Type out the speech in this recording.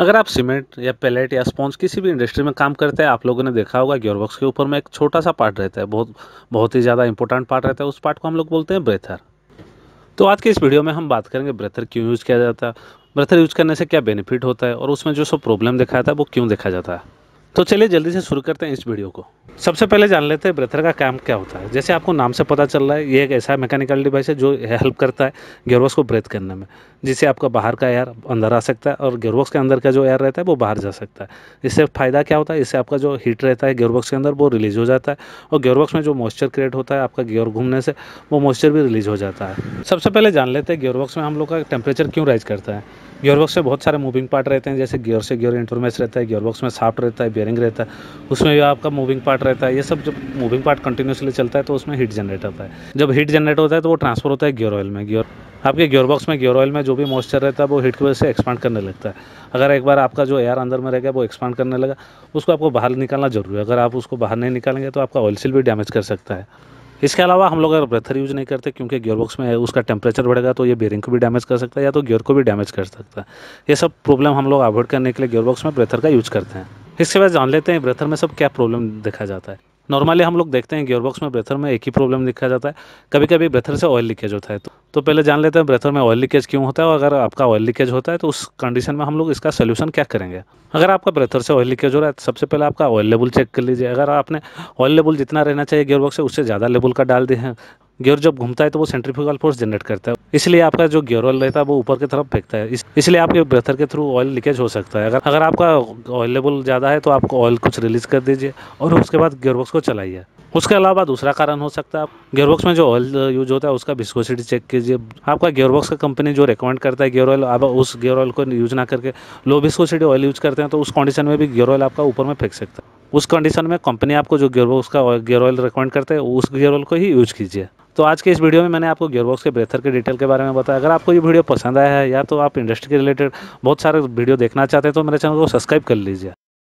अगर आप सीमेंट या पैलेट या स्पॉन्ज किसी भी इंडस्ट्री में काम करते हैं आप लोगों ने देखा होगा गियरबॉक्स के ऊपर में एक छोटा सा पार्ट रहता है बहुत बहुत ही ज़्यादा इंपॉर्टेंट पार्ट रहता है उस पार्ट को हम लोग बोलते हैं ब्रेथर तो आज के इस वीडियो में हम बात करेंगे ब्रेथर क्यों यूज़ किया जाता है ब्रेथर यूज़ करने से क्या बेनिफिट होता है और उसमें जो सब प्रॉब्लम देखा जाता है वो क्यों देखा जाता है तो चलिए जल्दी से शुरू करते हैं इस वीडियो को सबसे पहले जान लेते हैं ब्रेथर का काम क्या होता है जैसे आपको नाम से पता चल रहा है ये एक ऐसा मैकेनिकल डिवाइस है जो हेल्प करता है गेयरबॉक्स को ब्रेथ करने में जिससे आपका बाहर का एयर अंदर आ सकता है और गेयरबॉक्स के अंदर का जो एयर रहता है वो बाहर जा सकता है इससे फ़ायदा क्या होता है इससे आपका जो हीट रहता है गेयरबॉक्स के अंदर वो रिलीज़ हो जाता है और गेयरबॉक्स में जो मॉइस्चर क्रिएट होता है आपका गेयर घूमने से वो मॉइस्चर भी रिलीज़ हो जाता है सबसे पहले जान लेते हैं गेयरबॉक्स में हम लोग का टेम्परेचर क्यों राइज करता है गेयरबॉक्स से बहुत सारे मूविंग पार्ट रहते हैं जैसे गियर से गियर इंटरमेस रहता है गेयरबॉक्स में साफ्ट रहता है बेयरिंग रहता है उसमें भी आपका मूविंग पार्ट रहता है ये सब जब मूविंग पार्ट कंटिन्यूसली चलता है तो उसमें हीट जनरेट होता है जब हीट जनरेट होता है तो वो ट्रांसफर होता है गियर ऑयल में गियर आपके गियर बॉक्स में गियर ऑयल में जो भी मॉइस्चर रहता है वो हीट की वजह से एक्सपांड करने लगता है अगर एक बार आपका जो एयर अंदर में रह गया वो एक्सपांड करने लगा उसको आपको बाहर निकालना जरूरी है अगर आप उसको बाहर नहीं निकालेंगे तो आपका ऑयल सिल भी डैमेज कर सकता है इसके अलावा हम लोग अगर ब्रेथर यूज़ नहीं करते क्योंकि गियर बॉक्स में उसका टेम्परेचर बढ़ेगा तो ये बेरिंग को भी डैमेज कर सकता है या तो गियर को भी डैमेज कर सकता है ये सब प्रॉब्लम हम लोग अवॉइड करने के लिए गियर बॉक्स में ब्रेथर का यूज़ करते हैं इसके बाद जान लेते हैं ब्रेथर में सब क्या प्रॉब्लम देखा जाता है नॉर्मली हम लोग देखते हैं गियरबॉक्स में ब्रेथर में एक ही प्रॉब्लम देखा जाता है कभी कभी ब्रेथर से ऑयल लीकेज होता है तो, तो पहले जान लेते हैं ब्रेथर में ऑयल लीकेज क्यों होता है और अगर आपका ऑयल लीकेज होता है तो उस कंडीशन में हम लोग इसका सोल्यूशन क्या करेंगे अगर आपका ब्रेथर से ऑयल लीकेज हो रहा है तो सबसे पहले आपका ऑयल लेबल चेक कर लीजिए अगर आपने ऑयल लेबल जितना रहना चाहिए गियरबॉक्स से उससे ज़्यादा लेबल का डाल दिए हैं गियर जब घूमता है तो वो सेंट्रीफ्यूगल फोर्स जनरेट करता है इसलिए आपका जो गियर ऑयल रहता है वो ऊपर की तरफ फेंकता है इसलिए आपके ब्रेथर के थ्रू ऑयल लीकेज हो सकता है अगर अगर आपका ऑयल लेवल ज़्यादा है तो आपको ऑयल कुछ रिलीज़ कर दीजिए और उसके बाद गियरबॉक्स को चलाइए उसके अलावा दूसरा कारण हो सकता है आप गियरबॉक्स में जो ऑयल यूज होता है उसका विस्कोसिटी चेक कीजिए आपका गियरबॉक्स का कंपनी जो रिकमेंड करता है गियर ऑयल आप उस गियर ऑयल को यूज ना करके लो विस्कोसिटी ऑयल यूज करते हैं तो उस कंडीशन में भी गियर ऑयल आपका ऊपर में फेंक सकता है उस कंडीशन में कंपनी आपको जो गेयरबॉक्स का गियर ऑयल रिकमेंड करते हैं उस गियर ऑयल को ही यूज कीजिए तो आज के इस वीडियो में मैंने आपको गियरबॉक्स के ब्रेथर के डिटेल के बारे में बताया अगर आपको ये वीडियो पसंद आया है या तो आप इंडस्ट्री के रिलेटेड बहुत सारे वीडियो देखना चाहते हैं तो मेरे चैनल को सब्सक्राइब कर लीजिए